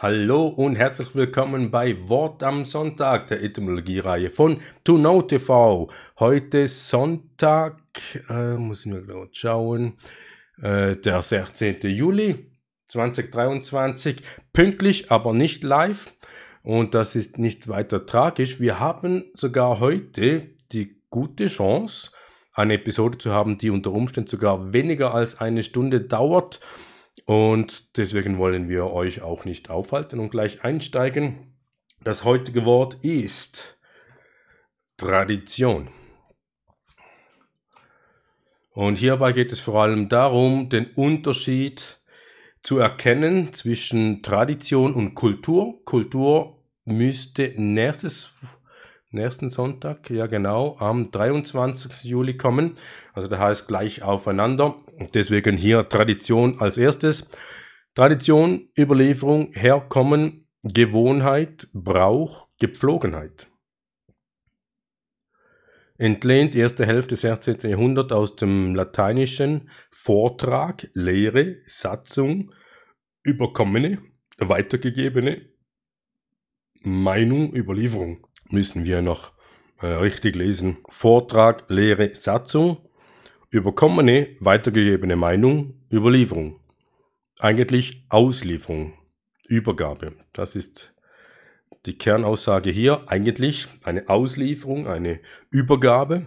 Hallo und herzlich willkommen bei Wort am Sonntag, der Etymologie-Reihe von To Know TV. Heute Sonntag, äh, muss ich mal gerade schauen, äh, der 16. Juli 2023, pünktlich, aber nicht live. Und das ist nicht weiter tragisch. Wir haben sogar heute die gute Chance, eine Episode zu haben, die unter Umständen sogar weniger als eine Stunde dauert und deswegen wollen wir euch auch nicht aufhalten und gleich einsteigen. Das heutige Wort ist Tradition. Und hierbei geht es vor allem darum, den Unterschied zu erkennen zwischen Tradition und Kultur. Kultur müsste nächstes, nächsten Sonntag, ja genau, am 23. Juli kommen. Also da heißt gleich aufeinander. Deswegen hier Tradition als erstes. Tradition, Überlieferung, Herkommen, Gewohnheit, Brauch, Gepflogenheit. Entlehnt erste Hälfte des 16. Jahrhunderts aus dem Lateinischen Vortrag, Lehre, Satzung, überkommene, weitergegebene Meinung, Überlieferung. Müssen wir noch äh, richtig lesen. Vortrag, Lehre, Satzung überkommene, weitergegebene Meinung, Überlieferung. Eigentlich Auslieferung, Übergabe. Das ist die Kernaussage hier. Eigentlich eine Auslieferung, eine Übergabe.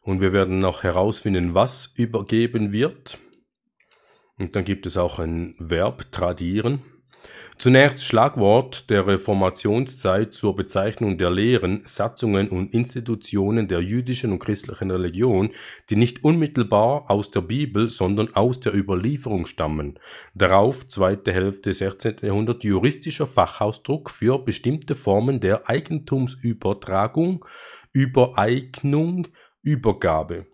Und wir werden noch herausfinden, was übergeben wird. Und dann gibt es auch ein Verb, tradieren. Zunächst Schlagwort der Reformationszeit zur Bezeichnung der Lehren, Satzungen und Institutionen der jüdischen und christlichen Religion, die nicht unmittelbar aus der Bibel, sondern aus der Überlieferung stammen. Darauf zweite Hälfte 16. Jahrhundert juristischer Fachausdruck für bestimmte Formen der Eigentumsübertragung, Übereignung, Übergabe.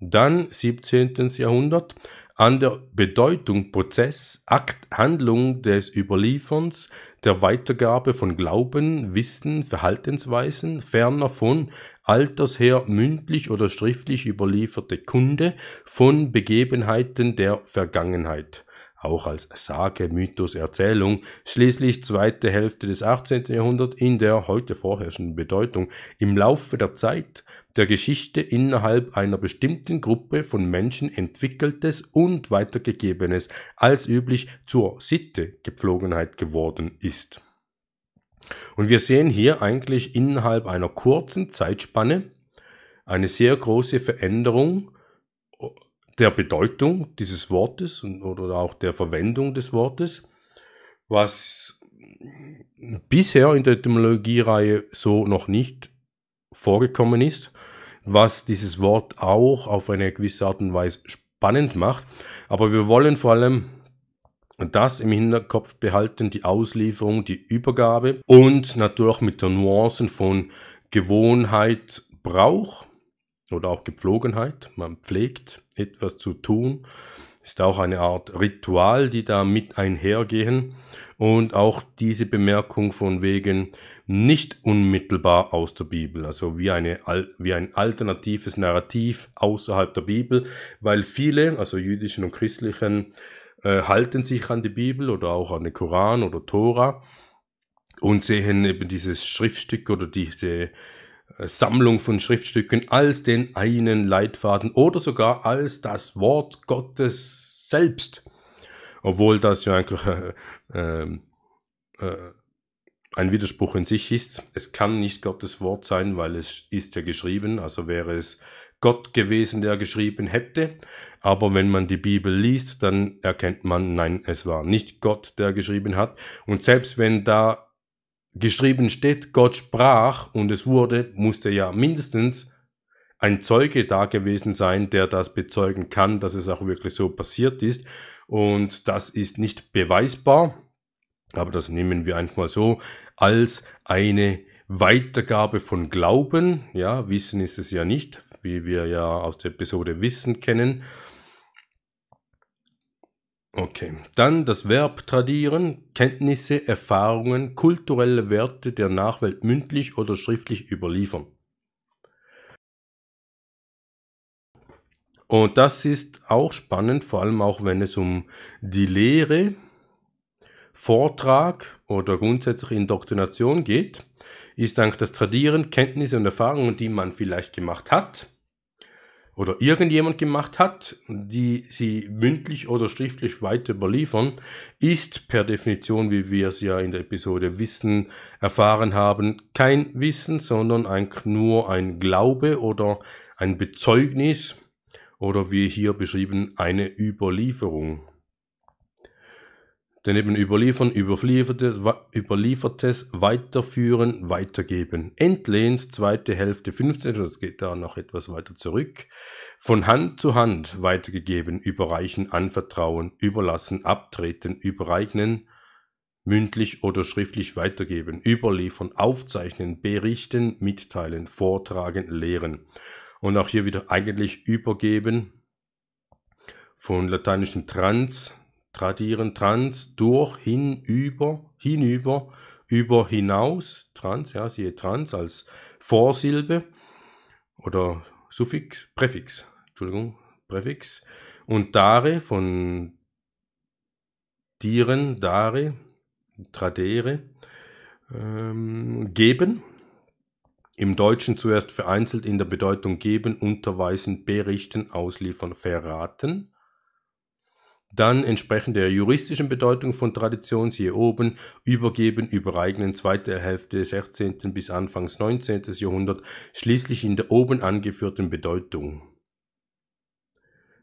Dann 17. Jahrhundert an der Bedeutung Prozess, Akt, Handlung des Überlieferns, der Weitergabe von Glauben, Wissen, Verhaltensweisen, ferner von alters her mündlich oder schriftlich überlieferte Kunde von Begebenheiten der Vergangenheit auch als Sage, Mythos, Erzählung, schließlich zweite Hälfte des 18. Jahrhunderts in der heute vorherrschenden Bedeutung im Laufe der Zeit der Geschichte innerhalb einer bestimmten Gruppe von Menschen entwickeltes und weitergegebenes als üblich zur Sitte Gepflogenheit geworden ist. Und wir sehen hier eigentlich innerhalb einer kurzen Zeitspanne eine sehr große Veränderung der Bedeutung dieses Wortes und, oder auch der Verwendung des Wortes, was bisher in der Etymologiereihe so noch nicht vorgekommen ist, was dieses Wort auch auf eine gewisse Art und Weise spannend macht. Aber wir wollen vor allem das im Hinterkopf behalten, die Auslieferung, die Übergabe und natürlich mit den Nuancen von Gewohnheit, Brauch oder auch Gepflogenheit. Man pflegt etwas zu tun. Ist auch eine Art Ritual, die da mit einhergehen. Und auch diese Bemerkung von wegen nicht unmittelbar aus der Bibel, also wie, eine, wie ein alternatives Narrativ außerhalb der Bibel, weil viele, also jüdischen und christlichen, äh, halten sich an die Bibel oder auch an den Koran oder Tora und sehen eben dieses Schriftstück oder diese äh, Sammlung von Schriftstücken als den einen Leitfaden oder sogar als das Wort Gottes selbst. Obwohl das ja eigentlich äh, ähm, äh, ein Widerspruch in sich ist. Es kann nicht Gottes Wort sein, weil es ist ja geschrieben, also wäre es Gott gewesen, der geschrieben hätte. Aber wenn man die Bibel liest, dann erkennt man, nein, es war nicht Gott, der geschrieben hat. Und selbst wenn da geschrieben steht, Gott sprach und es wurde, musste ja mindestens ein Zeuge da gewesen sein, der das bezeugen kann, dass es auch wirklich so passiert ist. Und das ist nicht beweisbar, aber das nehmen wir einfach mal so als eine Weitergabe von Glauben. Ja, Wissen ist es ja nicht, wie wir ja aus der Episode Wissen kennen. Okay, dann das Verb tradieren, Kenntnisse, Erfahrungen, kulturelle Werte der Nachwelt mündlich oder schriftlich überliefern. Und das ist auch spannend, vor allem auch wenn es um die Lehre, Vortrag oder grundsätzlich Indoktrination geht, ist dank das Tradieren Kenntnisse und Erfahrungen, die man vielleicht gemacht hat, oder irgendjemand gemacht hat, die sie mündlich oder schriftlich weiter überliefern, ist per Definition, wie wir es ja in der Episode Wissen erfahren haben, kein Wissen, sondern ein, nur ein Glaube oder ein Bezeugnis oder wie hier beschrieben eine Überlieferung. Denn eben überliefern, überliefertes, überliefertes weiterführen, weitergeben. Entlehnt, zweite Hälfte 15, das geht da noch etwas weiter zurück. Von Hand zu Hand weitergegeben, überreichen, anvertrauen, überlassen, abtreten, übereignen, mündlich oder schriftlich weitergeben, überliefern, aufzeichnen, berichten, mitteilen, vortragen, lehren. Und auch hier wieder eigentlich übergeben von lateinischem trans, tradieren, trans, durch, hinüber, hinüber, über, hinaus, trans, ja, siehe trans als Vorsilbe oder Suffix, Präfix, Entschuldigung, Präfix und dare von Tieren, dare, tradere, ähm, geben, im Deutschen zuerst vereinzelt in der Bedeutung geben, unterweisen, berichten, ausliefern, verraten dann entsprechend der juristischen Bedeutung von Tradition, siehe oben, übergeben, übereignen, zweite Hälfte 16. bis Anfangs 19. Jahrhundert, schließlich in der oben angeführten Bedeutung.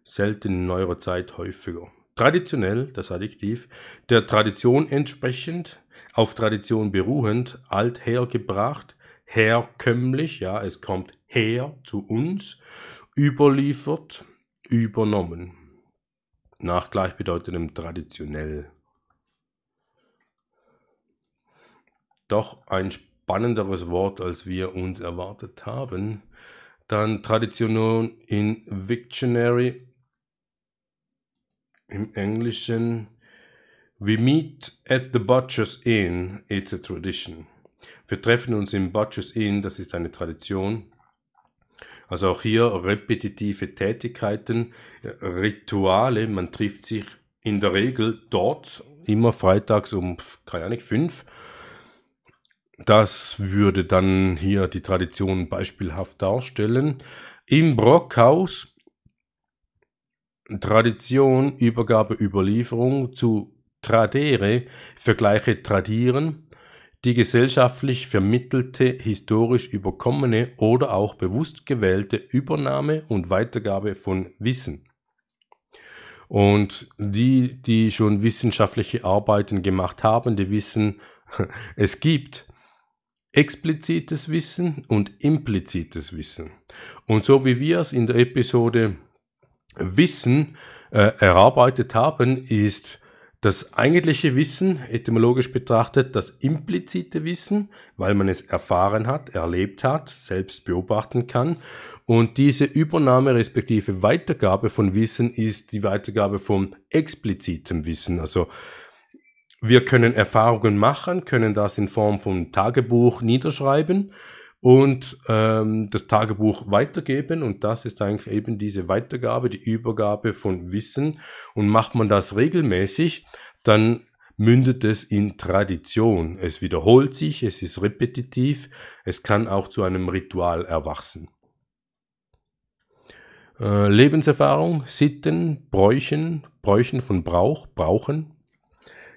Selten in neuerer Zeit häufiger. Traditionell, das Adjektiv, der Tradition entsprechend, auf Tradition beruhend, althergebracht, herkömmlich, ja, es kommt her zu uns, überliefert, übernommen nach gleichbedeutendem traditionell. Doch ein spannenderes Wort, als wir uns erwartet haben. Dann Tradition in Victionary im Englischen. We meet at the Butcher's Inn, it's a tradition. Wir treffen uns im Butcher's Inn, das ist eine Tradition. Also auch hier repetitive Tätigkeiten, äh, Rituale. Man trifft sich in der Regel dort immer freitags um, keine Ahnung, fünf. Das würde dann hier die Tradition beispielhaft darstellen. Im Brockhaus Tradition, Übergabe, Überlieferung zu Tradere, Vergleiche tradieren die gesellschaftlich vermittelte, historisch überkommene oder auch bewusst gewählte Übernahme und Weitergabe von Wissen. Und die, die schon wissenschaftliche Arbeiten gemacht haben, die wissen, es gibt explizites Wissen und implizites Wissen. Und so wie wir es in der Episode Wissen äh, erarbeitet haben, ist das eigentliche Wissen, etymologisch betrachtet, das implizite Wissen, weil man es erfahren hat, erlebt hat, selbst beobachten kann. Und diese Übernahme respektive Weitergabe von Wissen ist die Weitergabe von explizitem Wissen. Also wir können Erfahrungen machen, können das in Form von Tagebuch niederschreiben und ähm, das Tagebuch weitergeben. Und das ist eigentlich eben diese Weitergabe, die Übergabe von Wissen. Und macht man das regelmäßig, dann mündet es in Tradition. Es wiederholt sich, es ist repetitiv, es kann auch zu einem Ritual erwachsen. Äh, Lebenserfahrung, Sitten, Bräuchen, Bräuchen von Brauch, Brauchen,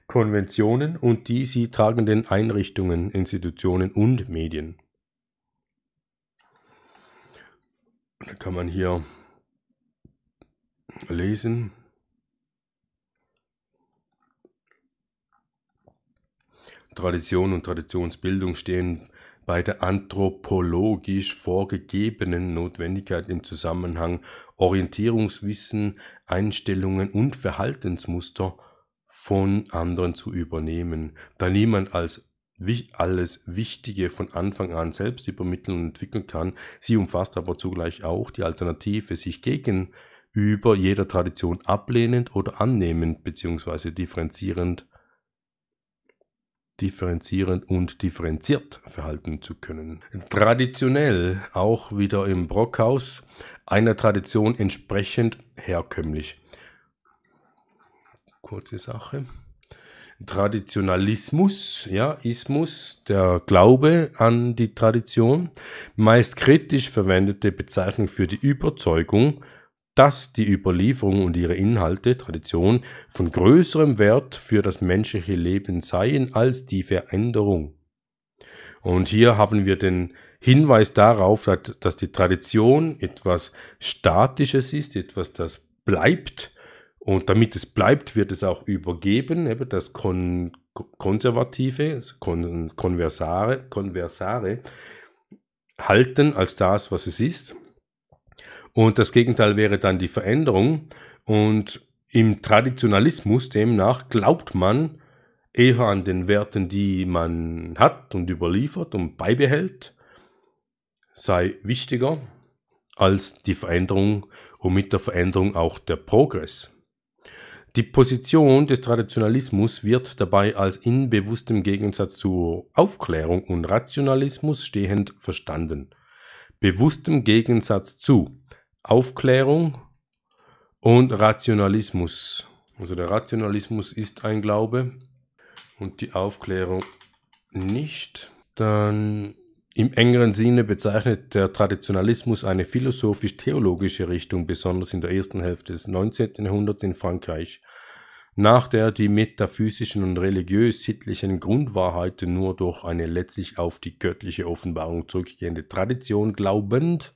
Konventionen und die sie tragenden Einrichtungen, Institutionen und Medien. Da kann man hier lesen. Tradition und Traditionsbildung stehen bei der anthropologisch vorgegebenen Notwendigkeit im Zusammenhang Orientierungswissen, Einstellungen und Verhaltensmuster von anderen zu übernehmen, da niemand als alles Wichtige von Anfang an selbst übermitteln und entwickeln kann. Sie umfasst aber zugleich auch die Alternative, sich gegenüber jeder Tradition ablehnend oder annehmend bzw. differenzierend differenzierend und differenziert verhalten zu können. Traditionell, auch wieder im Brockhaus, einer Tradition entsprechend herkömmlich. Kurze Sache. Traditionalismus, ja, Ismus, der Glaube an die Tradition, meist kritisch verwendete Bezeichnung für die Überzeugung, dass die Überlieferung und ihre Inhalte, Tradition, von größerem Wert für das menschliche Leben seien als die Veränderung. Und hier haben wir den Hinweis darauf, dass die Tradition etwas Statisches ist, etwas, das bleibt und damit es bleibt, wird es auch übergeben, eben das Kon Konservative, Kon Konversare, Konversare halten als das, was es ist. Und das Gegenteil wäre dann die Veränderung. Und im Traditionalismus demnach glaubt man eher an den Werten, die man hat und überliefert und beibehält, sei wichtiger als die Veränderung und mit der Veränderung auch der Progress. Die Position des Traditionalismus wird dabei als in bewusstem Gegensatz zu Aufklärung und Rationalismus stehend verstanden. Bewusstem Gegensatz zu Aufklärung und Rationalismus. Also der Rationalismus ist ein Glaube und die Aufklärung nicht. Dann im engeren Sinne bezeichnet der Traditionalismus eine philosophisch-theologische Richtung, besonders in der ersten Hälfte des 19. Jahrhunderts in Frankreich, nach der die metaphysischen und religiös-sittlichen Grundwahrheiten nur durch eine letztlich auf die göttliche Offenbarung zurückgehende Tradition glaubend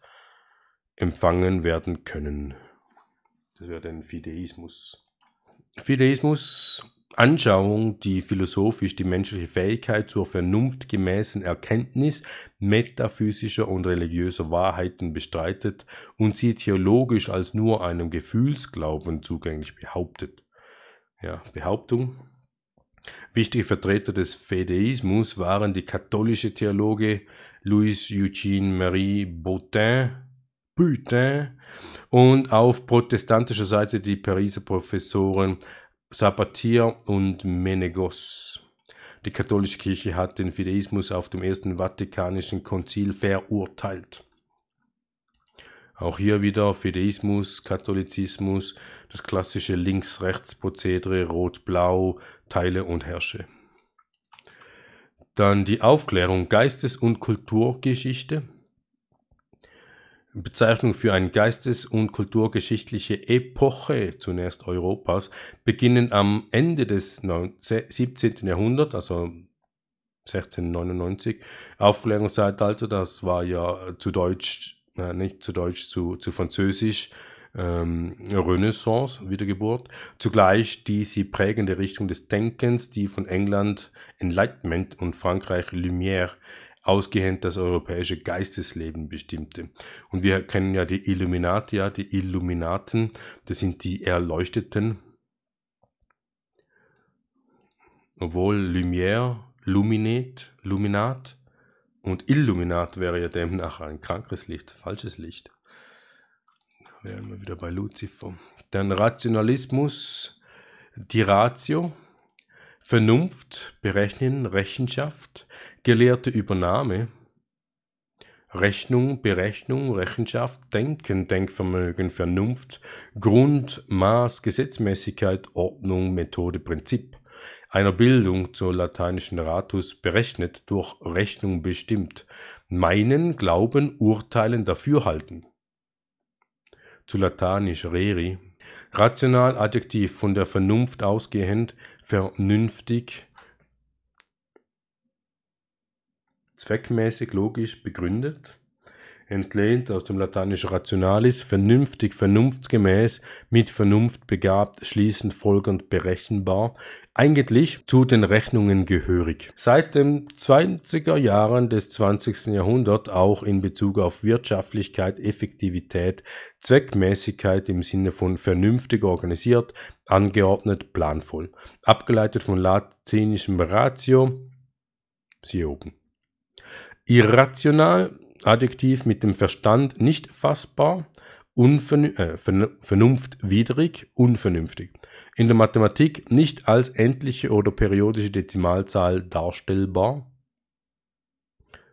empfangen werden können. Das wäre ein Fideismus. Fideismus Anschauung, die philosophisch die menschliche Fähigkeit zur vernunftgemäßen Erkenntnis metaphysischer und religiöser Wahrheiten bestreitet und sie theologisch als nur einem Gefühlsglauben zugänglich behauptet. Ja, Behauptung. Wichtige Vertreter des Fideismus waren die katholische Theologe Louis Eugene Marie Boutin, Butin und auf protestantischer Seite die Pariser Professoren Sabatier und Menegos. Die katholische Kirche hat den Fideismus auf dem Ersten Vatikanischen Konzil verurteilt. Auch hier wieder Fideismus, Katholizismus, das klassische Links-Rechts-Prozedere, Rot-Blau, Teile und Herrsche. Dann die Aufklärung Geistes- und Kulturgeschichte. Bezeichnung für eine geistes- und kulturgeschichtliche Epoche zunächst Europas, beginnen am Ende des 17. Jahrhunderts, also 1699, Aufklärungszeitalter, das war ja zu Deutsch, äh, nicht zu Deutsch, zu, zu Französisch, ähm, Renaissance, Wiedergeburt, zugleich die sie prägende Richtung des Denkens, die von England Enlightenment und Frankreich Lumière ausgehend das europäische Geistesleben bestimmte. Und wir kennen ja die Illuminati, ja, die Illuminaten, das sind die Erleuchteten. Obwohl Lumière, Luminet, Luminat und Illuminat wäre ja demnach ein krankes Licht, falsches Licht. Da wären wir wieder bei Luzifer. Dann Rationalismus, die Ratio, Vernunft, Berechnen, Rechenschaft, gelehrte Übernahme, Rechnung, Berechnung, Rechenschaft, Denken, Denkvermögen, Vernunft, Grund, Maß, Gesetzmäßigkeit, Ordnung, Methode, Prinzip. Einer Bildung zur lateinischen Ratus berechnet, durch Rechnung bestimmt. Meinen, glauben, urteilen, dafürhalten. Zu lateinisch reri. Rational adjektiv von der Vernunft ausgehend, vernünftig, zweckmäßig, logisch begründet entlehnt aus dem lateinischen rationalis, vernünftig, vernunftgemäß, mit Vernunft begabt, schließend, folgend, berechenbar, eigentlich zu den Rechnungen gehörig. Seit den 20er Jahren des 20. Jahrhunderts auch in Bezug auf Wirtschaftlichkeit, Effektivität, Zweckmäßigkeit im Sinne von vernünftig organisiert, angeordnet, planvoll. Abgeleitet von latinischem Ratio, siehe oben. Irrational Adjektiv mit dem Verstand nicht fassbar, unvernün äh, vernunftwidrig, unvernünftig. In der Mathematik nicht als endliche oder periodische Dezimalzahl darstellbar.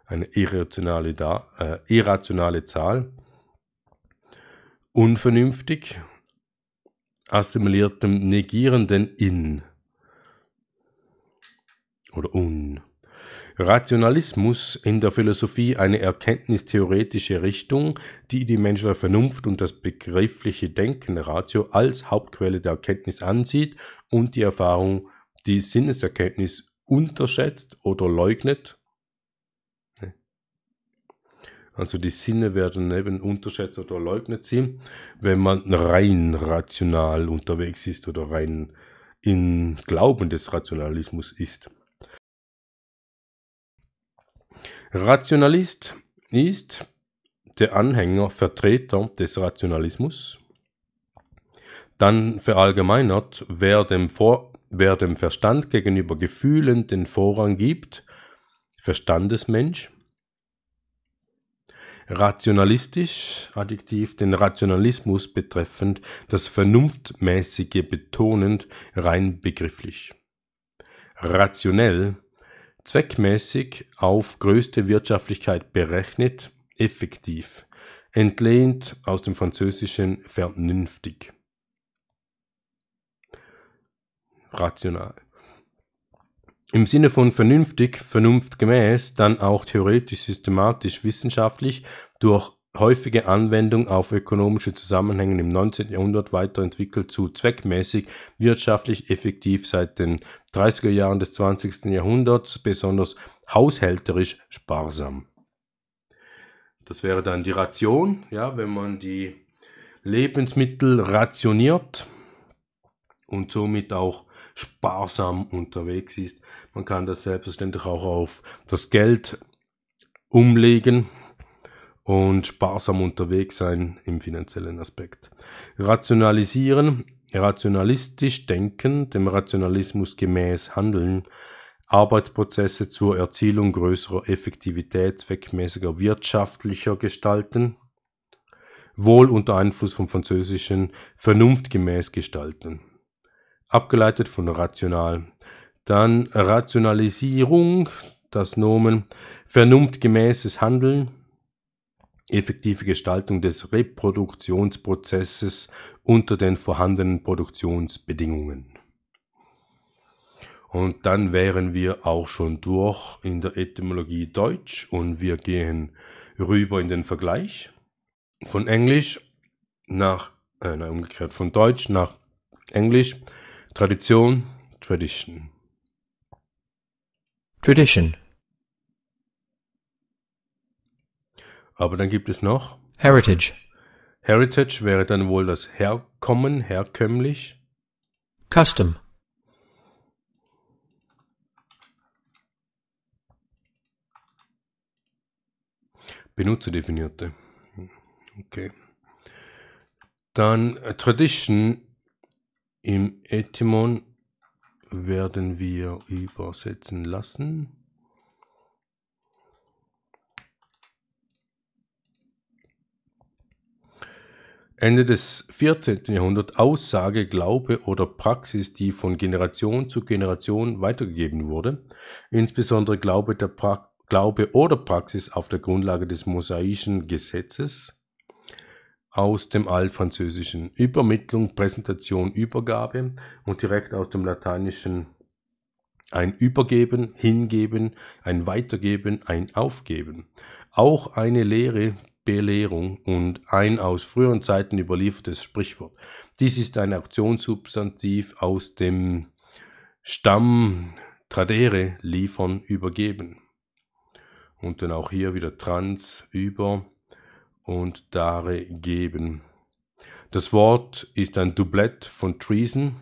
Eine irrationale, äh, irrationale Zahl. Unvernünftig, assimiliertem, negierenden in. Oder un. Rationalismus in der Philosophie eine erkenntnistheoretische Richtung, die die menschliche Vernunft und das begriffliche Denken Ratio als Hauptquelle der Erkenntnis ansieht und die Erfahrung, die Sinneserkenntnis unterschätzt oder leugnet. Also die Sinne werden eben unterschätzt oder leugnet sie, wenn man rein rational unterwegs ist oder rein im Glauben des Rationalismus ist. Rationalist ist der Anhänger, Vertreter des Rationalismus. Dann verallgemeinert, wer dem, Vor wer dem Verstand gegenüber Gefühlen den Vorrang gibt, Verstandesmensch. Rationalistisch, Adjektiv, den Rationalismus betreffend, das Vernunftmäßige betonend, rein begrifflich. Rationell, zweckmäßig auf größte Wirtschaftlichkeit berechnet, effektiv, entlehnt aus dem französischen vernünftig. Rational. Im Sinne von vernünftig, vernunftgemäß, dann auch theoretisch, systematisch, wissenschaftlich, durch häufige Anwendung auf ökonomische Zusammenhänge im 19. Jahrhundert weiterentwickelt zu zweckmäßig, wirtschaftlich effektiv seit den 30er Jahren des 20. Jahrhunderts, besonders haushälterisch sparsam. Das wäre dann die Ration, ja, wenn man die Lebensmittel rationiert und somit auch sparsam unterwegs ist. Man kann das selbstverständlich auch auf das Geld umlegen, und sparsam unterwegs sein im finanziellen Aspekt. Rationalisieren, rationalistisch denken, dem Rationalismus gemäß handeln, Arbeitsprozesse zur Erzielung größerer Effektivität zweckmäßiger wirtschaftlicher gestalten, wohl unter Einfluss vom Französischen vernunftgemäß gestalten. Abgeleitet von rational. Dann Rationalisierung, das Nomen, vernunftgemäßes Handeln, effektive Gestaltung des Reproduktionsprozesses unter den vorhandenen Produktionsbedingungen. Und dann wären wir auch schon durch in der Etymologie Deutsch und wir gehen rüber in den Vergleich von Englisch nach, äh, nein, umgekehrt, von Deutsch nach Englisch, Tradition, Tradition. Tradition. Aber dann gibt es noch Heritage. Heritage wäre dann wohl das Herkommen, herkömmlich. Custom. Benutzerdefinierte. Okay. Dann äh, Tradition im Etymon werden wir übersetzen lassen. Ende des 14. Jahrhunderts Aussage, Glaube oder Praxis, die von Generation zu Generation weitergegeben wurde, insbesondere Glaube, pra Glaube oder Praxis auf der Grundlage des mosaischen Gesetzes aus dem Altfranzösischen, Übermittlung, Präsentation, Übergabe und direkt aus dem Lateinischen ein Übergeben, Hingeben, ein Weitergeben, ein Aufgeben. Auch eine Lehre, Belehrung und ein aus früheren Zeiten überliefertes Sprichwort. Dies ist ein Aktionssubstantiv aus dem Stamm tradere, liefern, übergeben. Und dann auch hier wieder trans, über und dare, geben. Das Wort ist ein Doublett von treason.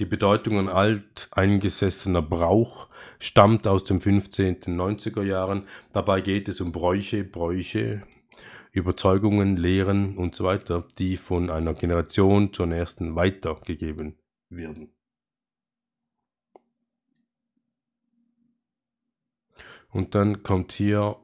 Die Bedeutung ein alteingesessener Brauch, stammt aus den 15. 90er Jahren. Dabei geht es um Bräuche, Bräuche, Überzeugungen, Lehren und so weiter, die von einer Generation zur nächsten weitergegeben werden. Und dann kommt hier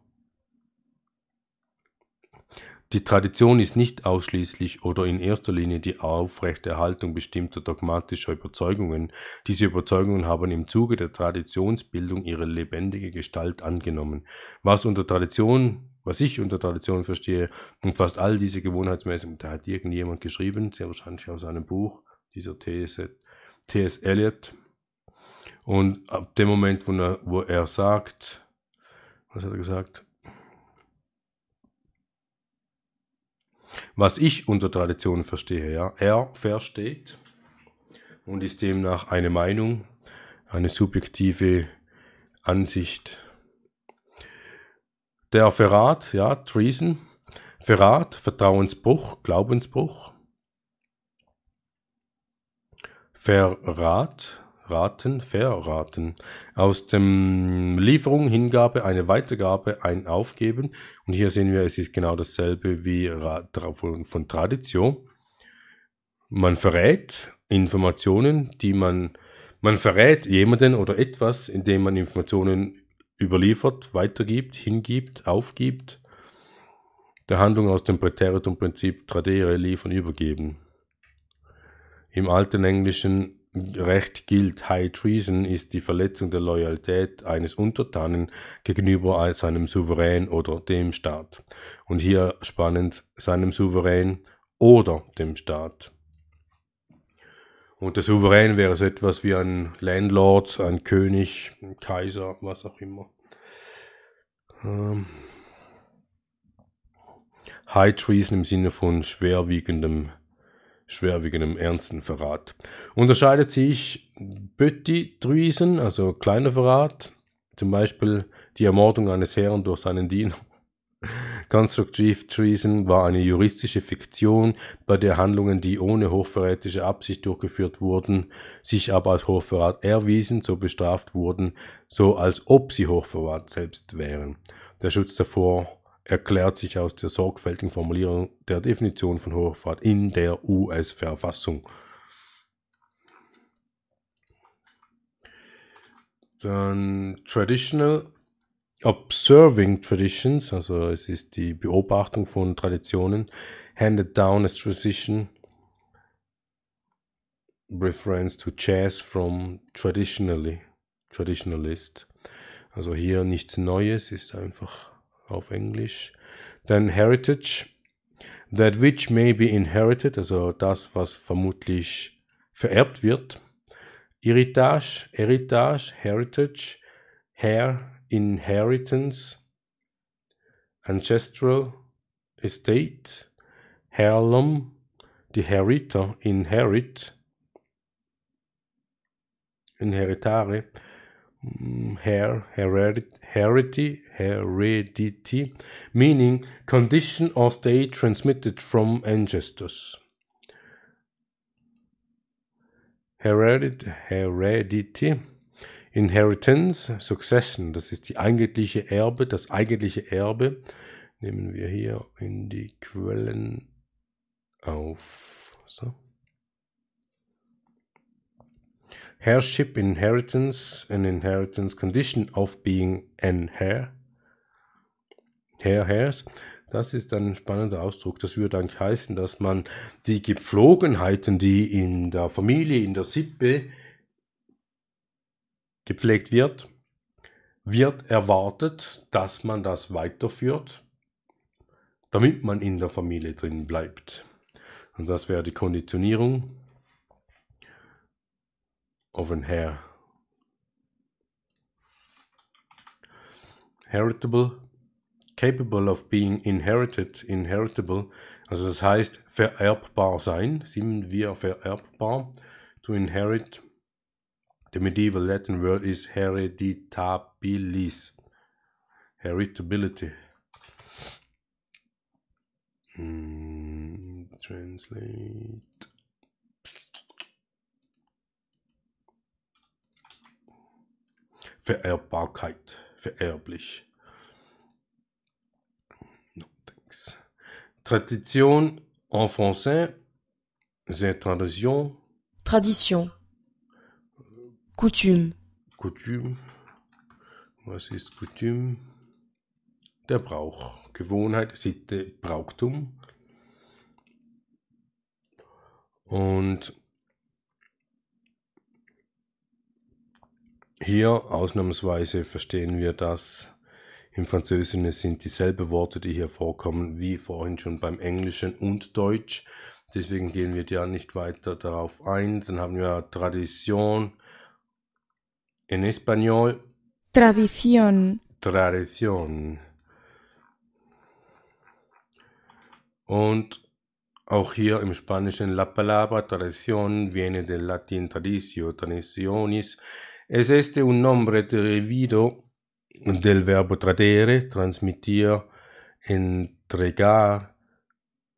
die Tradition ist nicht ausschließlich oder in erster Linie die Aufrechterhaltung bestimmter dogmatischer Überzeugungen. Diese Überzeugungen haben im Zuge der Traditionsbildung ihre lebendige Gestalt angenommen. Was unter Tradition was ich unter Tradition verstehe, und fast all diese Gewohnheitsmäßigen, da hat irgendjemand geschrieben, sehr wahrscheinlich aus einem Buch, dieser T.S. Eliot. Und ab dem Moment, wo er, wo er sagt, was hat er gesagt? Was ich unter Tradition verstehe, ja, er versteht und ist demnach eine Meinung, eine subjektive Ansicht. Der Verrat, ja, Treason, Verrat, Vertrauensbruch, Glaubensbruch. Verrat, Raten, Verraten. Aus dem Lieferung, Hingabe, eine Weitergabe, ein Aufgeben. Und hier sehen wir, es ist genau dasselbe wie von Tradition. Man verrät Informationen, die man, man verrät jemanden oder etwas, indem man Informationen überliefert, weitergibt, hingibt, aufgibt. Der Handlung aus dem Präteritum-Prinzip tradere, liefern, übergeben. Im alten Englischen Recht gilt, High Treason ist die Verletzung der Loyalität eines Untertanen gegenüber seinem Souverän oder dem Staat. Und hier spannend, seinem Souverän oder dem Staat. Und der Souverän wäre so etwas wie ein Landlord, ein König, ein Kaiser, was auch immer. Ähm High Treason im Sinne von schwerwiegendem schwerwiegendem ernsten Verrat. Unterscheidet sich Petit Truisen, also kleiner Verrat, zum Beispiel die Ermordung eines Herrn durch seinen Diener. Constructive Treason war eine juristische Fiktion, bei der Handlungen, die ohne hochverrätische Absicht durchgeführt wurden, sich aber als Hochverrat erwiesen, so bestraft wurden, so als ob sie Hochverrat selbst wären. Der Schutz davor erklärt sich aus der sorgfältigen Formulierung der Definition von Hochverrat in der US-Verfassung. Dann Traditional Observing Traditions, also es ist die Beobachtung von Traditionen, handed down as tradition, reference to jazz from traditionally, traditionalist. Also hier nichts Neues, ist einfach auf Englisch. Dann Heritage. That which may be inherited, also das, was vermutlich vererbt wird. Heritage, Heritage, Heritage, Hair, Inheritance, Ancestral, Estate, Heirloom, die Heriter, Inherit, Inheritare, mm, Hair, Heredity, heredity, meaning condition or state transmitted from ancestors. Heredit, heredity, inheritance, succession, das ist die eigentliche Erbe, das eigentliche Erbe. Nehmen wir hier in die Quellen auf. So. Heirship, inheritance, an inheritance condition of being an heir. Herr Hairs. Das ist ein spannender Ausdruck. Das würde dann heißen, dass man die Gepflogenheiten, die in der Familie, in der Sippe gepflegt wird, wird erwartet, dass man das weiterführt, damit man in der Familie drin bleibt. Und das wäre die Konditionierung of an hair. Heritable capable of being inherited, inheritable, also das heißt vererbbar sein, sind wir vererbbar, to inherit, the medieval Latin word is hereditabilis, heritability. Hmm, translate. Vererbbarkeit, vererblich. Tradition en français, c'est tradition. Tradition. Coutume. Coutume. Was ist Coutume? Der Brauch. Gewohnheit, Sitte, Brauchtum. Und hier ausnahmsweise verstehen wir das im Französischen sind dieselben Worte, die hier vorkommen, wie vorhin schon beim Englischen und Deutsch. Deswegen gehen wir ja nicht weiter darauf ein. Dann haben wir Tradition in Español. Tradition. Tradition. Und auch hier im Spanischen la palabra tradición viene del Latin tradicio, traditionis. Es este un nombre derivido del verbo tradere, transmitir, entregar,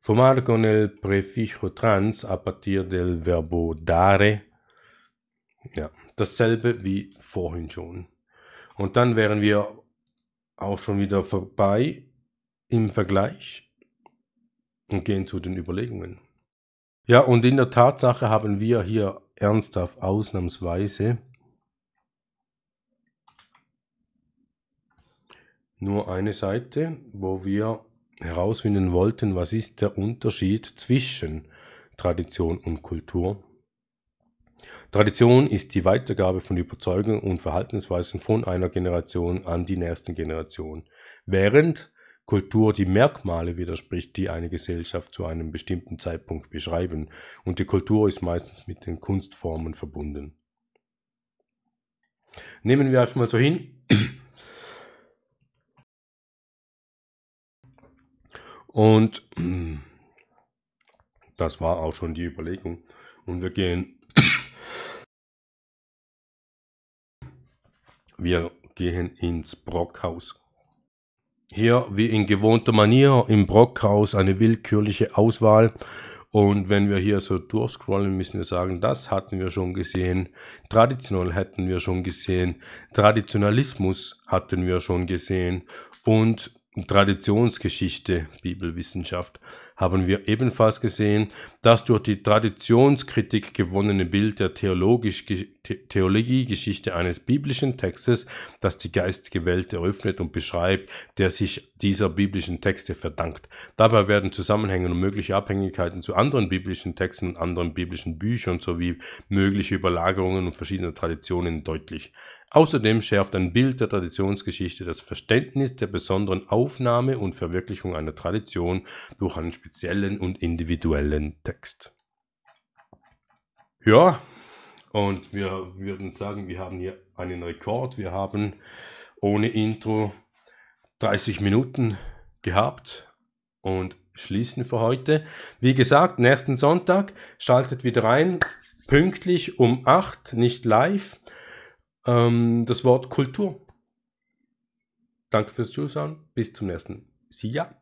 formar con el prefijo trans a partir del verbo dare. Ja, dasselbe wie vorhin schon. Und dann wären wir auch schon wieder vorbei im Vergleich und gehen zu den Überlegungen. Ja, und in der Tatsache haben wir hier ernsthaft ausnahmsweise nur eine Seite, wo wir herausfinden wollten, was ist der Unterschied zwischen Tradition und Kultur. Tradition ist die Weitergabe von Überzeugungen und Verhaltensweisen von einer Generation an die nächste Generation, während Kultur die Merkmale widerspricht, die eine Gesellschaft zu einem bestimmten Zeitpunkt beschreiben, und die Kultur ist meistens mit den Kunstformen verbunden. Nehmen wir einfach mal so hin, Und mm, das war auch schon die Überlegung. Und wir gehen. Wir gehen ins Brockhaus. Hier, wie in gewohnter Manier, im Brockhaus eine willkürliche Auswahl. Und wenn wir hier so durchscrollen, müssen wir sagen, das hatten wir schon gesehen, traditionell hätten wir schon gesehen, Traditionalismus hatten wir schon gesehen und Traditionsgeschichte, Bibelwissenschaft, haben wir ebenfalls gesehen, das durch die Traditionskritik gewonnene Bild der Theologiegeschichte eines biblischen Textes, das die geistige Welt eröffnet und beschreibt, der sich dieser biblischen Texte verdankt. Dabei werden Zusammenhänge und mögliche Abhängigkeiten zu anderen biblischen Texten und anderen biblischen Büchern sowie mögliche Überlagerungen und verschiedene Traditionen deutlich. Außerdem schärft ein Bild der Traditionsgeschichte das Verständnis der besonderen Aufnahme und Verwirklichung einer Tradition durch einen speziellen und individuellen Text. Ja, und wir würden sagen, wir haben hier einen Rekord. Wir haben ohne Intro 30 Minuten gehabt und schließen für heute. Wie gesagt, nächsten Sonntag schaltet wieder rein, pünktlich um 8, nicht live ähm, das Wort Kultur. Danke fürs Zuschauen. Bis zum nächsten. See ya.